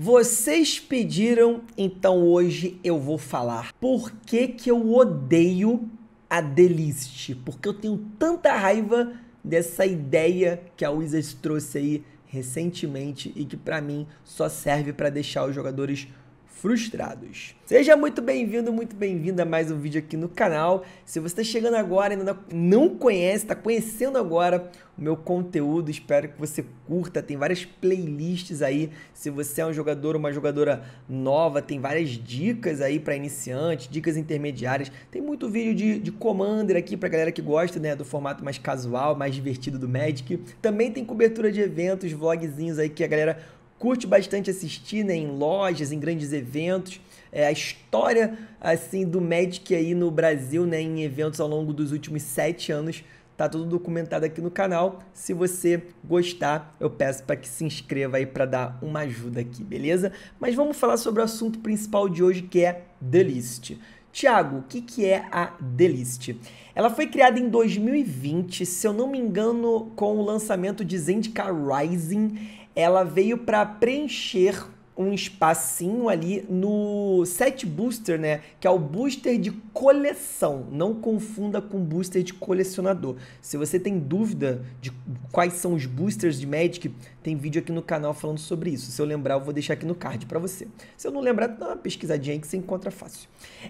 Vocês pediram, então hoje eu vou falar por que, que eu odeio a delist, porque eu tenho tanta raiva dessa ideia que a Wizards trouxe aí recentemente e que para mim só serve para deixar os jogadores frustrados. Seja muito bem-vindo, muito bem-vinda a mais um vídeo aqui no canal. Se você está chegando agora e ainda não conhece, está conhecendo agora o meu conteúdo, espero que você curta. Tem várias playlists aí. Se você é um jogador ou uma jogadora nova, tem várias dicas aí para iniciantes, dicas intermediárias. Tem muito vídeo de, de Commander aqui para galera que gosta né, do formato mais casual, mais divertido do Magic. Também tem cobertura de eventos, vlogzinhos aí que a galera curte bastante assistir né, em lojas, em grandes eventos. É, a história assim do Magic aí no Brasil, né, em eventos ao longo dos últimos sete anos, tá tudo documentado aqui no canal. Se você gostar, eu peço para que se inscreva aí para dar uma ajuda aqui, beleza? Mas vamos falar sobre o assunto principal de hoje, que é The List. Tiago, o que, que é a The List? Ela foi criada em 2020, se eu não me engano, com o lançamento de Zendikar Rising ela veio para preencher um espacinho ali no set booster, né? Que é o booster de coleção. Não confunda com booster de colecionador. Se você tem dúvida de quais são os boosters de Magic, tem vídeo aqui no canal falando sobre isso. Se eu lembrar, eu vou deixar aqui no card para você. Se eu não lembrar, dá uma pesquisadinha aí que você encontra fácil.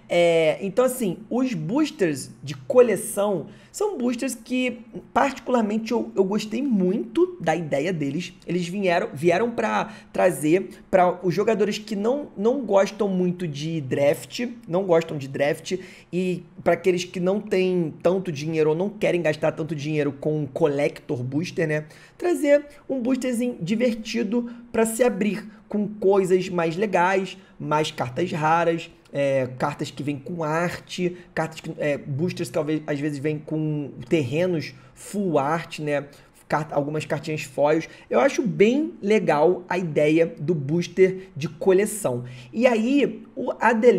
É, então, assim, os boosters de coleção são boosters que, particularmente, eu, eu gostei muito da ideia deles. Eles vieram, vieram para trazer para os jogadores que não, não gostam muito de draft, não gostam de draft e para aqueles que não têm tanto dinheiro ou não querem gastar tanto dinheiro com um collector booster, né? Trazer um boosterzinho divertido para se abrir com coisas mais legais, mais cartas raras, é, cartas que vêm com arte, cartas que, é, boosters que às vezes vêm com terrenos full art, né? cart algumas cartinhas foios Eu acho bem legal a ideia do booster de coleção. E aí, o, a The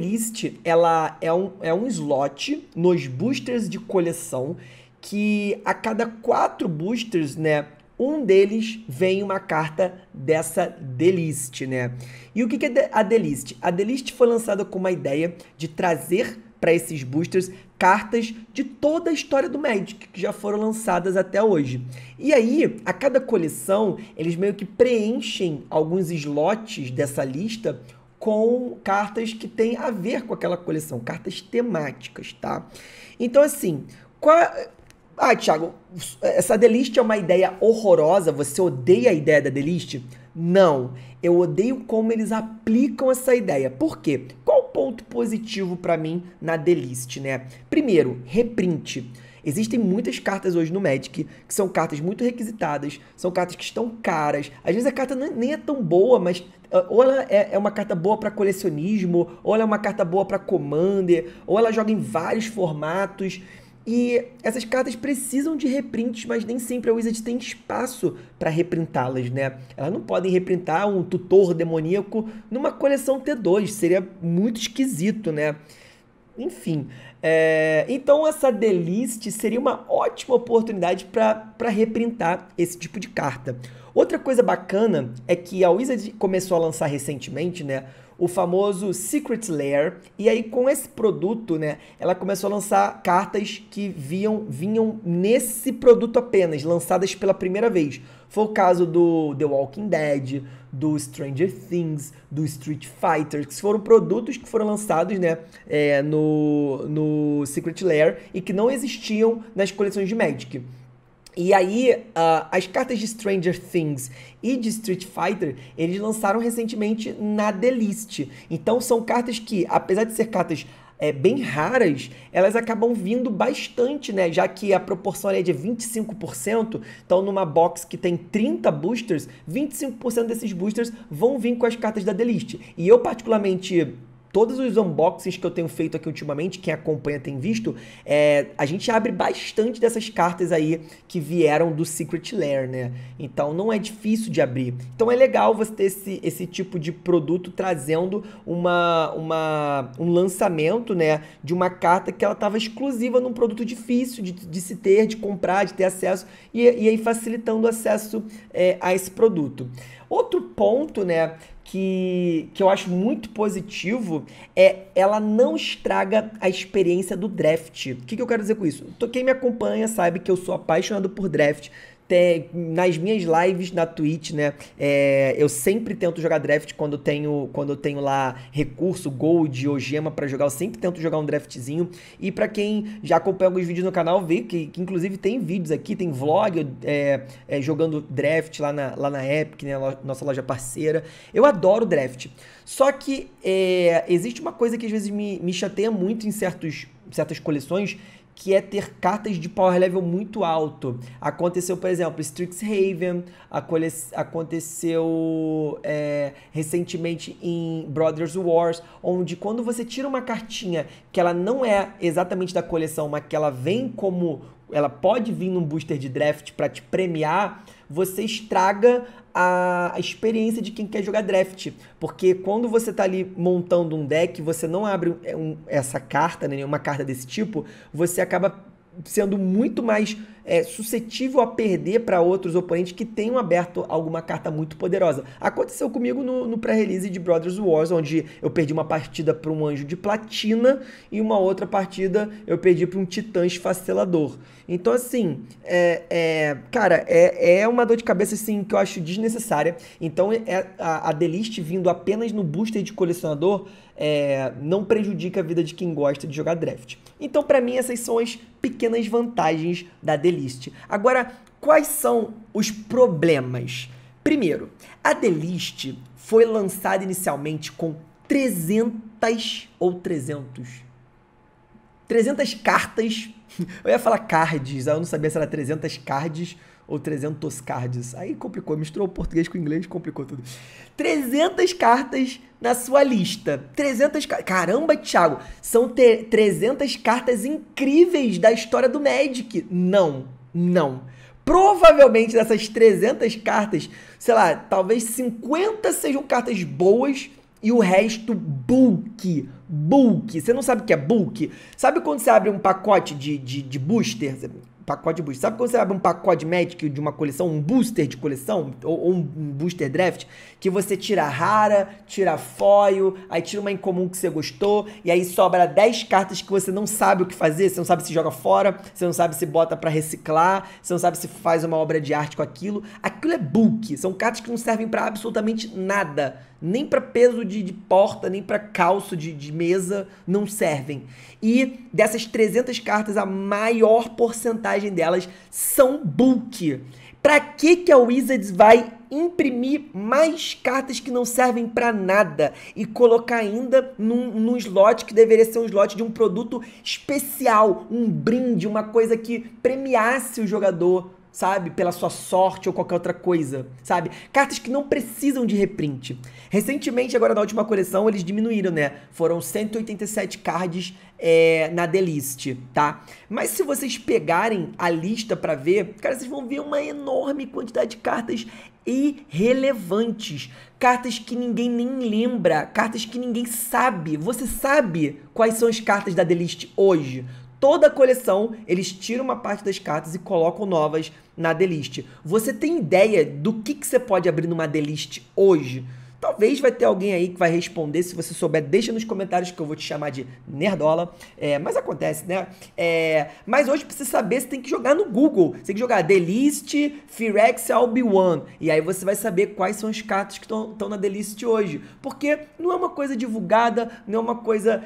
ela é um, é um slot nos boosters de coleção que a cada quatro boosters, né, um deles vem uma carta dessa delist, né? E o que é a delist? A delist foi lançada com uma ideia de trazer para esses boosters cartas de toda a história do Magic, que já foram lançadas até hoje. E aí, a cada coleção, eles meio que preenchem alguns slots dessa lista com cartas que têm a ver com aquela coleção, cartas temáticas, tá? Então, assim, qual... Ah, Thiago, essa List é uma ideia horrorosa, você odeia a ideia da List? Não, eu odeio como eles aplicam essa ideia. Por quê? ponto positivo para mim na delist, né? Primeiro, reprint. Existem muitas cartas hoje no Magic que são cartas muito requisitadas, são cartas que estão caras. Às vezes a carta nem é tão boa, mas eh, ou ela é, é uma carta boa para colecionismo, ou ela é uma carta boa para commander, ou ela joga em vários formatos. E essas cartas precisam de reprints, mas nem sempre a Wizard tem espaço para reprintá-las, né? Elas não podem reprintar um tutor demoníaco numa coleção T2, seria muito esquisito, né? Enfim, é... então essa delist seria uma ótima oportunidade para reprintar esse tipo de carta. Outra coisa bacana é que a Wizard começou a lançar recentemente, né? o famoso Secret Lair. E aí, com esse produto, né, ela começou a lançar cartas que viam, vinham nesse produto apenas, lançadas pela primeira vez. Foi o caso do The Walking Dead, do Stranger Things, do Street Fighter, que foram produtos que foram lançados né, é, no, no Secret Lair e que não existiam nas coleções de Magic. E aí, uh, as cartas de Stranger Things e de Street Fighter, eles lançaram recentemente na The List. Então, são cartas que, apesar de ser cartas é, bem raras, elas acabam vindo bastante, né? Já que a proporção é de 25%, então numa box que tem 30 boosters, 25% desses boosters vão vir com as cartas da The List. E eu, particularmente, todos os unboxings que eu tenho feito aqui ultimamente, quem acompanha tem visto, é, a gente abre bastante dessas cartas aí que vieram do Secret Lair, né? Então não é difícil de abrir. Então é legal você ter esse, esse tipo de produto trazendo uma, uma, um lançamento, né? De uma carta que ela estava exclusiva num produto difícil de, de, se ter, de comprar, de ter acesso, e, e aí facilitando o acesso é, a esse produto. Outro ponto, né, que, que eu acho muito positivo é ela não estraga a experiência do draft. O que, que eu quero dizer com isso? Quem me acompanha sabe que eu sou apaixonado por draft tem, nas minhas lives na Twitch, né? É, eu sempre tento jogar draft quando tenho, quando tenho lá recurso, gold ou gema para jogar. Eu sempre tento jogar um draftzinho. E para quem já acompanha alguns vídeos no canal, vê que, que inclusive tem vídeos aqui, tem vlog é, é, jogando draft lá na, lá na Epic, né? Nossa loja parceira. Eu adoro draft. Só que é, existe uma coisa que às vezes me, me chateia muito em certos certas coleções que é ter cartas de power level muito alto. Aconteceu, por exemplo, Strixhaven, aconteceu é, recentemente em Brothers Wars, onde quando você tira uma cartinha que ela não é exatamente da coleção, mas que ela vem como. Ela pode vir num booster de draft para te premiar, você estraga a experiência de quem quer jogar draft. Porque quando você está ali montando um deck, você não abre é um, essa carta, né, nenhuma carta desse tipo, você acaba sendo muito mais é, suscetível a perder para outros oponentes que tenham aberto alguma carta muito poderosa. Aconteceu comigo no, no pré-release de Brothers Wars, onde eu perdi uma partida para um anjo de platina e uma outra partida eu perdi para um titã esfacelador. Então, assim, é, é, cara, é, é uma dor de cabeça assim, que eu acho desnecessária. Então, é, a, a The List vindo apenas no booster de colecionador é, não prejudica a vida de quem gosta de jogar draft. Então, para mim, essas são as pequenas vantagens da delist. Agora, quais são os problemas? Primeiro, a delist foi lançada inicialmente com 300 ou 300 300 cartas. Eu ia falar cards, eu não sabia se era 300 cards ou 300 cards. Aí complicou, misturou o português com o inglês, complicou tudo. 300 cartas na sua lista. 300 Caramba, Thiago, são 300 cartas incríveis da história do Magic. Não, não. Provavelmente dessas 300 cartas, sei lá, talvez 50 sejam cartas boas e o resto bulk. Bulk. Você não sabe o que é bulk? Sabe quando você abre um pacote de, de, de booster? pacote de booster. Sabe quando você abre um pacote Magic de uma coleção, um booster de coleção, ou, ou um booster draft, que você tira rara, tira foil, aí tira uma incomum que você gostou, e aí sobra 10 cartas que você não sabe o que fazer, você não sabe se joga fora, você não sabe se bota para reciclar, você não sabe se faz uma obra de arte com aquilo. Aquilo é book, são cartas que não servem para absolutamente nada nem para peso de, de, porta, nem para calço de, de, mesa não servem. E dessas 300 cartas, a maior porcentagem delas são bulk. Para que que a Wizards vai imprimir mais cartas que não servem para nada e colocar ainda num, num slot que deveria ser um slot de um produto especial, um brinde, uma coisa que premiasse o jogador? sabe? Pela sua sorte ou qualquer outra coisa, sabe? Cartas que não precisam de reprint. Recentemente, agora na última coleção, eles diminuíram, né? Foram 187 cards é, na The List, tá? Mas se vocês pegarem a lista para ver, cara, vocês vão ver uma enorme quantidade de cartas irrelevantes, cartas que ninguém nem lembra, cartas que ninguém sabe. Você sabe quais são as cartas da The List hoje? toda a coleção, eles tiram uma parte das cartas e colocam novas na delist. Você tem ideia do que, que você pode abrir numa delist hoje? Talvez vai ter alguém aí que vai responder. Se você souber, deixa nos comentários que eu vou te chamar de nerdola. É, mas acontece, né? É, mas hoje, pra você saber, você tem que jogar no Google. Você tem que jogar List Firex Albion. E aí você vai saber quais são as cartas que estão na List hoje. Porque não é uma coisa divulgada, não é uma coisa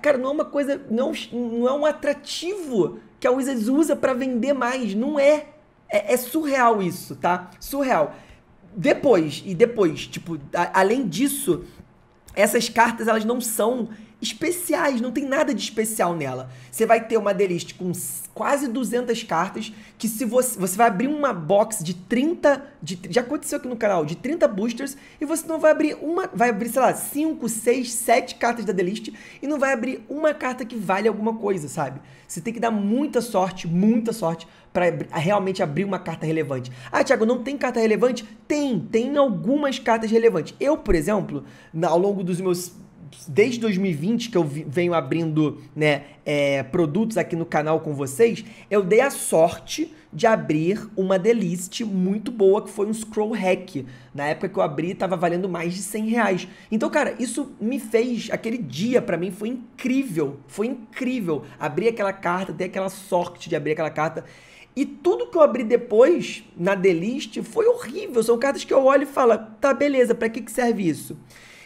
Cara, não é uma coisa. Não, não é um atrativo que a Wizards usa para vender mais. Não é. é. é. surreal isso, tá? Surreal. Depois, e depois, tipo, a, além disso, essas cartas elas não são especiais, não tem nada de especial nela. Você vai ter uma delist com quase 200 cartas, que se você, você vai abrir uma box de 30, de, já aconteceu aqui no canal, de 30 boosters, e você não vai abrir uma, vai abrir, sei lá, 5, 6, 7 cartas da delist, e não vai abrir uma carta que vale alguma coisa, sabe? Você tem que dar muita sorte, muita sorte, para realmente abrir uma carta relevante. Ah, Thiago, não tem carta relevante? Tem, tem algumas cartas relevantes. Eu, por exemplo, ao longo dos meus desde 2020 que eu venho abrindo né, é, produtos aqui no canal com vocês, eu dei a sorte de abrir uma delícia muito boa que foi um scroll hack. Na época que eu abri, estava valendo mais de 100 reais. Então, cara, isso me fez aquele dia para mim foi incrível, foi incrível abrir aquela carta, ter aquela sorte de abrir aquela carta. E tudo que eu abri depois na delist foi horrível. São cartas que eu olho e falo, tá beleza, para que que serve isso?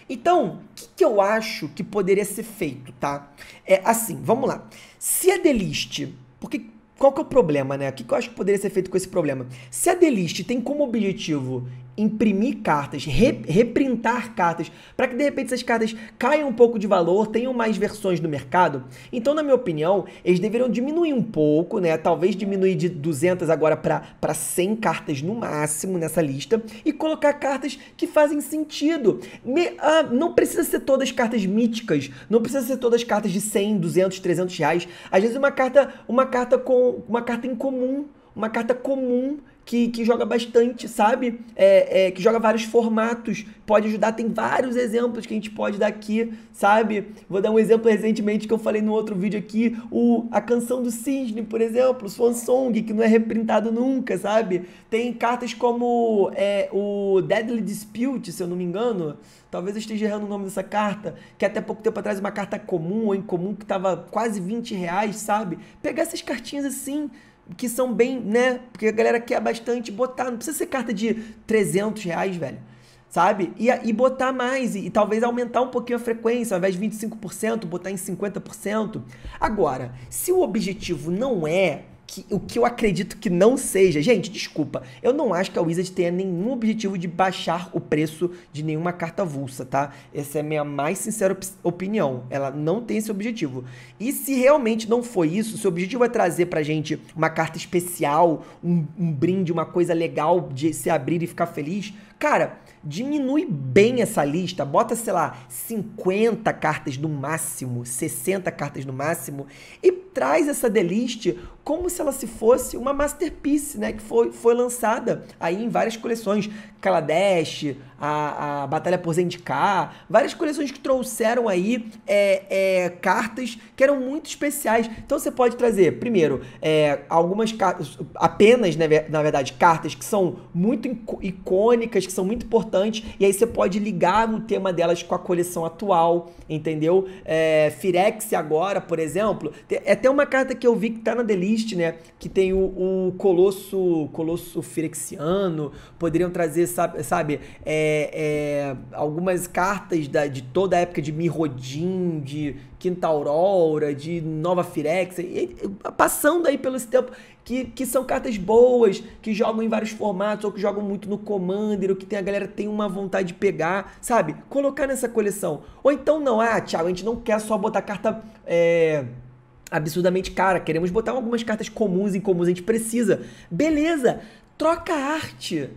Então, o que, que, eu acho que poderia ser feito, tá? É assim, vamos lá. Se a delist, porque qual que é o problema, né? O que, que eu acho que poderia ser feito com esse problema? Se a delist tem como objetivo imprimir cartas, re, reprintar cartas, para que de repente essas cartas caiam um pouco de valor, tenham mais versões no mercado. Então, na minha opinião, eles deveriam diminuir um pouco, né? Talvez diminuir de 200 agora para 100 cartas no máximo nessa lista e colocar cartas que fazem sentido. Me, ah, não precisa ser todas cartas míticas, não precisa ser todas cartas de 100, 200, 300 reais. Às vezes uma carta, uma carta com uma carta em comum, uma carta comum que, que joga bastante, sabe? É, é, que joga vários formatos, pode ajudar. Tem vários exemplos que a gente pode dar aqui, sabe? Vou dar um exemplo recentemente que eu falei no outro vídeo aqui: o, a canção do Cisne, por exemplo, Swan Song, que não é reprintado nunca, sabe? Tem cartas como é, o Deadly Dispute, se eu não me engano. Talvez eu esteja errando o nome dessa carta, que até pouco tempo atrás uma carta comum ou incomum que tava quase 20 reais, sabe? Pegar essas cartinhas assim, que são bem, né? Porque a galera quer bastante botar, não precisa ser carta de 300 reais, velho. Sabe? E, e botar mais, e, e talvez aumentar um pouquinho a frequência, ao invés de 25%, botar em 50%. Agora, se o objetivo não é que, o que eu acredito que não seja. Gente, desculpa, eu não acho que a Wizard tenha nenhum objetivo de baixar o preço de nenhuma carta avulsa, tá? Essa é a minha mais sincera op opinião. Ela não tem esse objetivo. E se realmente não foi isso, se o objetivo é trazer pra gente uma carta especial, um, um brinde, uma coisa legal de se abrir e ficar feliz, cara, diminui bem essa lista, bota, sei lá, 50 cartas no máximo, 60 cartas no máximo, e traz essa delist como se ela se fosse uma masterpiece, né? Que foi, foi lançada aí em várias coleções. Kaladesh, a, a Batalha por Zendikar, várias coleções que trouxeram aí é, é, cartas que eram muito especiais. Então você pode trazer, primeiro, é, algumas cartas, apenas, né, na verdade, cartas que são muito icônicas, que são muito importantes, e aí você pode ligar o tema delas com a coleção atual, entendeu? É, Firex agora, por exemplo, é até uma carta que eu vi que tá na Delícia, né? Que tem o, o colosso, colosso firexiano, poderiam trazer, sabe, sabe é, é, algumas cartas da, de toda a época de Mirrodin, de Quinta Aurora, de Nova Firex e, passando aí pelo tempo, que, que são cartas boas, que jogam em vários formatos, ou que jogam muito no Commander, ou que tem, a galera tem uma vontade de pegar, sabe? Colocar nessa coleção. Ou então não, ah, Thiago, a gente não quer só botar carta. É, absurdamente cara, queremos botar algumas cartas comuns e comuns, a gente precisa. Beleza, troca arte.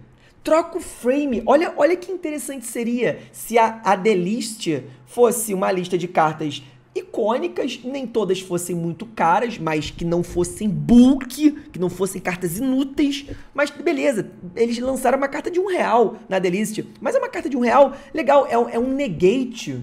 Troca o frame. Olha, olha que interessante seria se a, a The List fosse uma lista de cartas icônicas, nem todas fossem muito caras, mas que não fossem bulk, que não fossem cartas inúteis. Mas beleza, eles lançaram uma carta de um real na The List, mas é uma carta de um real, legal, é, é um negate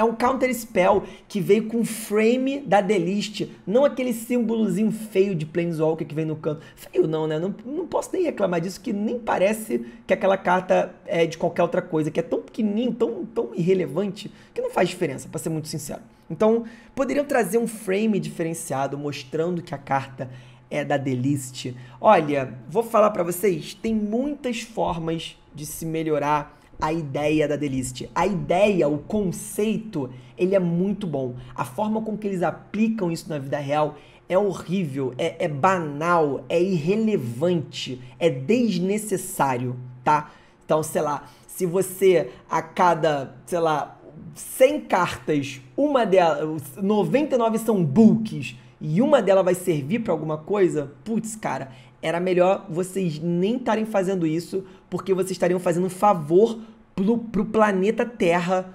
é um counter spell que veio com o frame da Delist, não aquele símbolozinho feio de Planeswalker que vem no canto. Feio não, né? Não, não posso nem reclamar disso, que nem parece que aquela carta é de qualquer outra coisa, que é tão pequenininho, tão, tão irrelevante, que não faz diferença, para ser muito sincero. Então, poderiam trazer um frame diferenciado, mostrando que a carta é da Deliste. Olha, vou falar para vocês, tem muitas formas de se melhorar a ideia da Delist. A ideia, o conceito, ele é muito bom. A forma com que eles aplicam isso na vida real é horrível, é, é banal, é irrelevante, é desnecessário, tá? Então, sei lá, se você a cada, sei lá, 100 cartas, uma delas, 99 são books e uma delas vai servir para alguma coisa, putz, cara, era melhor vocês nem estarem fazendo isso, porque vocês estariam fazendo um favor pro, pro planeta Terra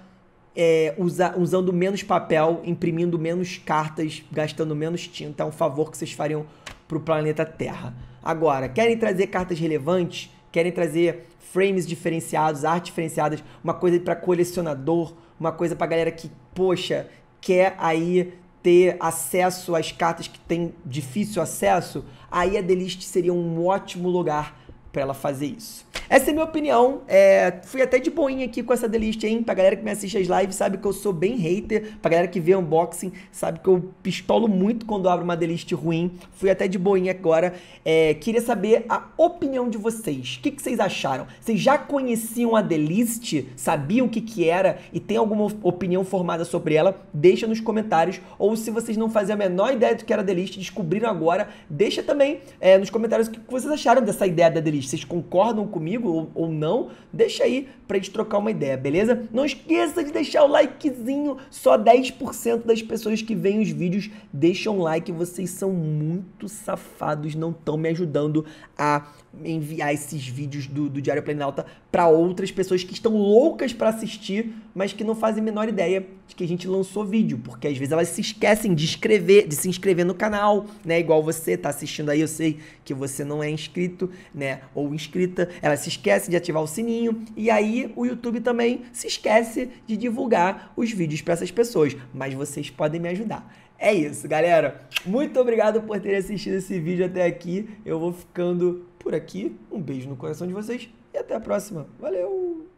é, usa, usando menos papel, imprimindo menos cartas, gastando menos tinta. É um favor que vocês fariam pro planeta Terra. Agora, querem trazer cartas relevantes? Querem trazer frames diferenciados, artes diferenciadas, uma coisa para colecionador, uma coisa para galera que, poxa, quer aí ter acesso às cartas que têm difícil acesso, aí a Delist seria um ótimo lugar para ela fazer isso. Essa é a minha opinião. É, fui até de boinha aqui com essa delícia, hein? Pra galera que me assiste às lives sabe que eu sou bem hater. Pra galera que vê unboxing sabe que eu pistolo muito quando abro uma delist ruim. Fui até de boinha agora. É, queria saber a opinião de vocês. O que, que vocês acharam? Vocês já conheciam a delist? Sabiam o que, que era? E tem alguma opinião formada sobre ela? Deixa nos comentários. Ou se vocês não faziam a menor ideia do que era a delist, descobriram agora, deixa também é, nos comentários o que vocês acharam dessa ideia da delist vocês. Vocês concordam comigo ou, ou não? Deixa aí pra gente trocar uma ideia, beleza? Não esqueça de deixar o likezinho. Só 10% das pessoas que veem os vídeos deixam like. Vocês são muito safados, não estão me ajudando a enviar esses vídeos do, do Diário Planalta para outras pessoas que estão loucas para assistir, mas que não fazem a menor ideia de que a gente lançou vídeo, porque às vezes elas se esquecem de escrever, de se inscrever no canal, né? Igual você tá assistindo aí, eu sei que você não é inscrito, né, ou inscrita, elas se esquecem de ativar o sininho e aí o YouTube também se esquece de divulgar os vídeos para essas pessoas, mas vocês podem me ajudar. É isso, galera. Muito obrigado por ter assistido esse vídeo até aqui. Eu vou ficando por aqui. Um beijo no coração de vocês e até a próxima. Valeu!